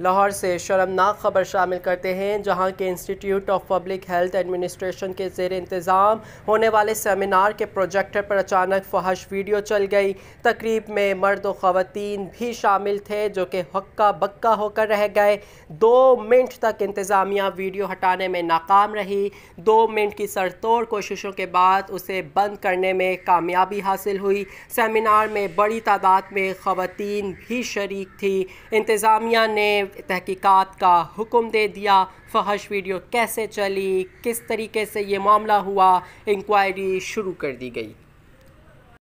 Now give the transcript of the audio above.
लाहौर से शर्मनाक खबर शामिल करते हैं जहां के institute of public health administration के जेर इंतज़ाम होने वाले सेमिनार के प्रोजेक्टर पर अचानक फहश वीडियो चल गई तकरीब में मर्द व ख़वान भी शामिल थे जो कि हक्का बक्का होकर रह गए दो मिनट तक इंतज़ामिया वीडियो हटाने में नाकाम रही दो मिनट की सरतोड़ कोशिशों के बाद उसे बंद करने में कामयाबी हासिल हुई सेमिनार में बड़ी तादाद में ख़वान भी शरीक थी इंतज़ामिया ने तहकीकात का हुक्म दे दिया फहश वीडियो कैसे चली किस तरीके से ये मामला हुआ इंक्वायरी शुरू कर दी गई